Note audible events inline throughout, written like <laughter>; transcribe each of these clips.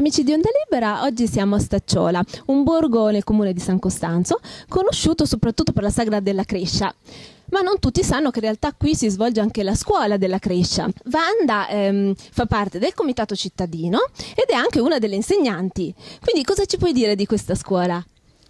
Amici di Onda Libera, oggi siamo a Stacciola, un borgo nel comune di San Costanzo, conosciuto soprattutto per la sagra della Crescia. Ma non tutti sanno che in realtà qui si svolge anche la scuola della Crescia. Vanda ehm, fa parte del comitato cittadino ed è anche una delle insegnanti. Quindi cosa ci puoi dire di questa scuola?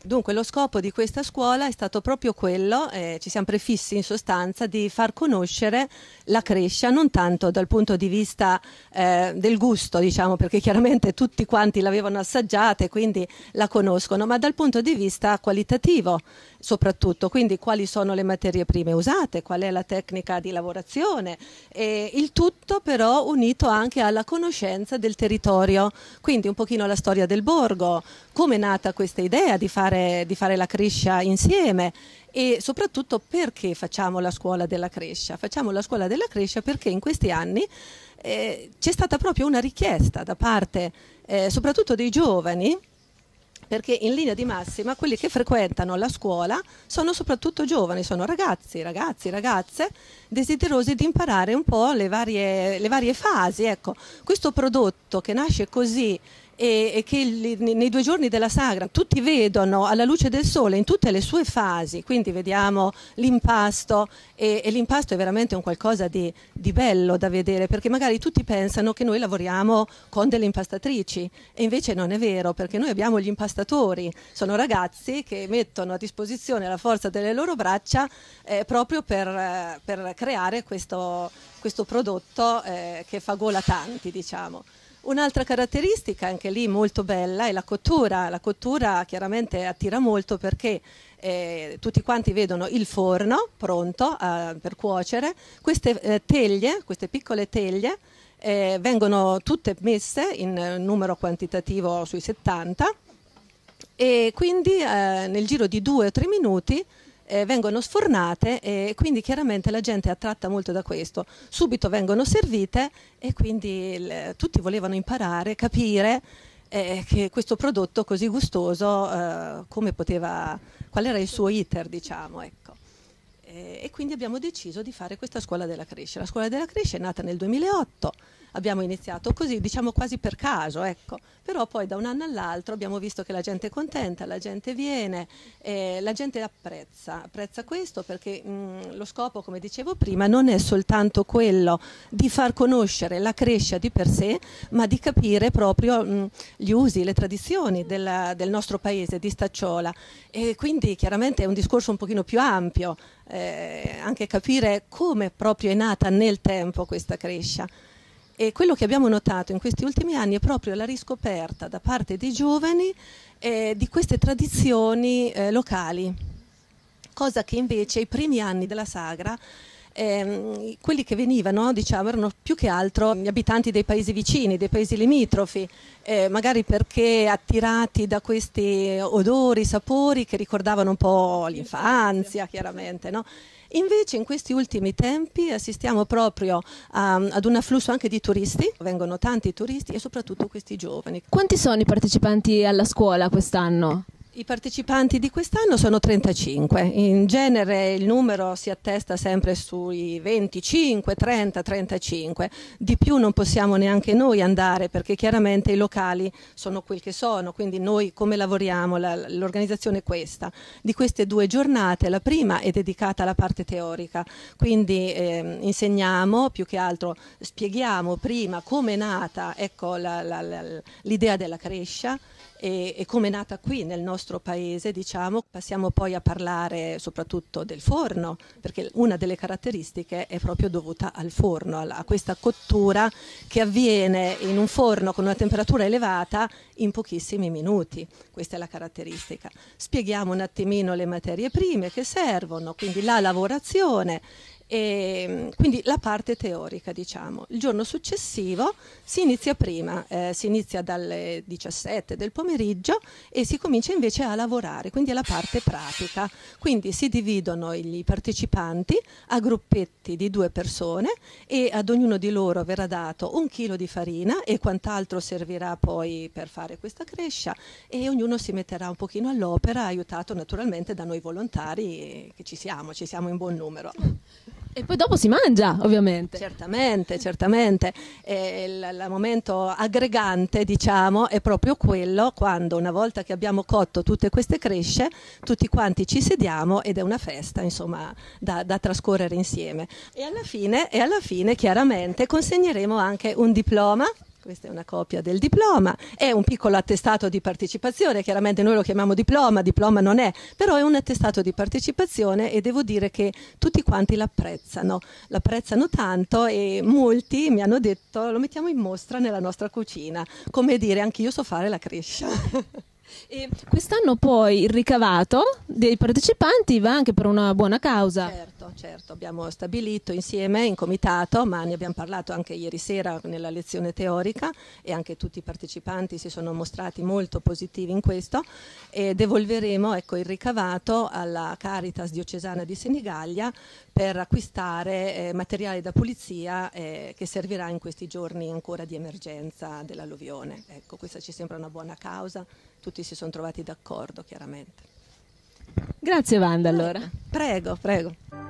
Dunque lo scopo di questa scuola è stato proprio quello, eh, ci siamo prefissi in sostanza, di far conoscere la Crescia non tanto dal punto di vista eh, del gusto, diciamo, perché chiaramente tutti quanti l'avevano assaggiata e quindi la conoscono, ma dal punto di vista qualitativo soprattutto, quindi quali sono le materie prime usate, qual è la tecnica di lavorazione, e il tutto però unito anche alla conoscenza del territorio, quindi un pochino la storia del borgo, come è nata questa idea di fare fare, di fare la crescia insieme e soprattutto perché facciamo la scuola della crescia? Facciamo la scuola della crescia perché in questi anni eh, c'è stata proprio una richiesta da parte eh, soprattutto dei giovani perché in linea di massima quelli che frequentano la scuola sono soprattutto giovani, sono ragazzi, ragazzi, ragazze desiderosi di imparare un po' le varie, le varie fasi. Ecco, questo prodotto che nasce così e, e che li, nei due giorni della sagra tutti vedono alla luce del sole in tutte le sue fasi, quindi vediamo l'impasto e, e l'impasto è veramente un qualcosa di, di, bello da vedere perché magari tutti pensano che noi lavoriamo con delle impastatrici e invece non è vero perché noi abbiamo gli impastatori, sono ragazzi che mettono a disposizione la forza delle loro braccia eh, proprio per, eh, per, creare questo, questo prodotto eh, che fa gola tanti diciamo. Un'altra caratteristica, anche lì molto bella, è la cottura. La cottura chiaramente attira molto perché eh, tutti quanti vedono il forno pronto eh, per cuocere. Queste eh, teglie, queste piccole teglie, eh, vengono tutte messe in eh, numero quantitativo sui 70 e quindi eh, nel giro di due o tre minuti eh, vengono sfornate e quindi chiaramente la gente è attratta molto da questo. Subito vengono servite e quindi il, tutti volevano imparare, capire eh, che questo prodotto così gustoso, eh, come poteva, qual era il suo iter, diciamo. Ecco. E, eh, e quindi abbiamo deciso di fare questa scuola della crescita. La scuola della crescita è nata nel 2008 abbiamo iniziato così, diciamo quasi per caso, ecco. però poi da un anno all'altro abbiamo visto che la gente è contenta, la gente viene, eh, la gente apprezza, apprezza questo perché mh, lo scopo, come dicevo prima, non è soltanto quello di far conoscere la crescita di per sé, ma di capire proprio mh, gli usi, le tradizioni della, del nostro paese, di Stacciola. E quindi chiaramente è un discorso un pochino più ampio, eh, anche capire come proprio è nata nel tempo questa crescita. E quello che abbiamo notato in questi ultimi anni è proprio la riscoperta da parte dei giovani eh, di queste tradizioni eh, locali, cosa che invece ai primi anni della sagra ehm, quelli che venivano diciamo, erano più che altro gli abitanti dei paesi vicini, dei paesi limitrofi, eh, magari perché attirati da questi odori, sapori che ricordavano un po' l'infanzia chiaramente. No? Invece in questi ultimi tempi assistiamo proprio a, ad un afflusso anche di turisti, vengono tanti turisti e soprattutto questi giovani. Quanti sono i partecipanti alla scuola quest'anno? I partecipanti di quest'anno sono 35, in genere il numero si attesta sempre sui 25, 30, 35, di più non possiamo neanche noi andare perché chiaramente i locali sono quel che sono, quindi noi come lavoriamo, l'organizzazione è questa. Di queste due giornate la prima è dedicata alla parte teorica, quindi eh, insegniamo, più che altro spieghiamo prima come è nata ecco, l'idea della crescita e, e come è nata qui nel nostro paese, diciamo. Passiamo poi a parlare soprattutto del forno, perché una delle caratteristiche è proprio dovuta al forno, alla, a questa cottura che avviene in un forno con una temperatura elevata in pochissimi minuti. Questa è la caratteristica. Spieghiamo un attimino le materie prime che servono, quindi la lavorazione e, ehm, quindi la parte teorica, diciamo. Il giorno successivo si inizia prima, eh, si inizia dalle 17 del pomeriggio e si comincia invece a lavorare, quindi alla parte pratica. Quindi si dividono i partecipanti a gruppetti di due persone e ad ognuno di loro verrà dato un chilo di farina e quant'altro servirà poi per fare questa crescia e ognuno si metterà un pochino all'opera, aiutato naturalmente da noi volontari che ci siamo, ci siamo in buon numero. E poi dopo si mangia, ovviamente. Certamente, certamente. Il, il, momento aggregante, diciamo, è proprio quello quando una volta che abbiamo cotto tutte queste cresce, tutti quanti ci sediamo ed è una festa, insomma, da, da trascorrere insieme. E alla, fine, e alla fine, chiaramente, consegneremo anche un diploma questa è una copia del diploma, è un piccolo attestato di partecipazione, chiaramente noi lo chiamiamo diploma, diploma non è, però è un attestato di partecipazione e devo dire che tutti quanti l'apprezzano, l'apprezzano tanto e molti mi hanno detto lo mettiamo in mostra nella nostra cucina, come dire anche io so fare la crescia. <laughs> E quest'anno poi il ricavato dei partecipanti va anche per una buona causa. Certo Certo, abbiamo stabilito insieme in comitato, ma ne abbiamo parlato anche ieri sera nella lezione teorica e anche tutti i partecipanti si sono mostrati molto positivi in questo ed devolveremo ecco, il ricavato alla Caritas diocesana di Senigallia per acquistare eh, materiale da pulizia eh, che servirà in questi giorni ancora di emergenza dell'alluvione. Ecco, questa ci sembra una buona causa, tutti si sono trovati d'accordo chiaramente. Grazie Wanda allora. Prego, prego.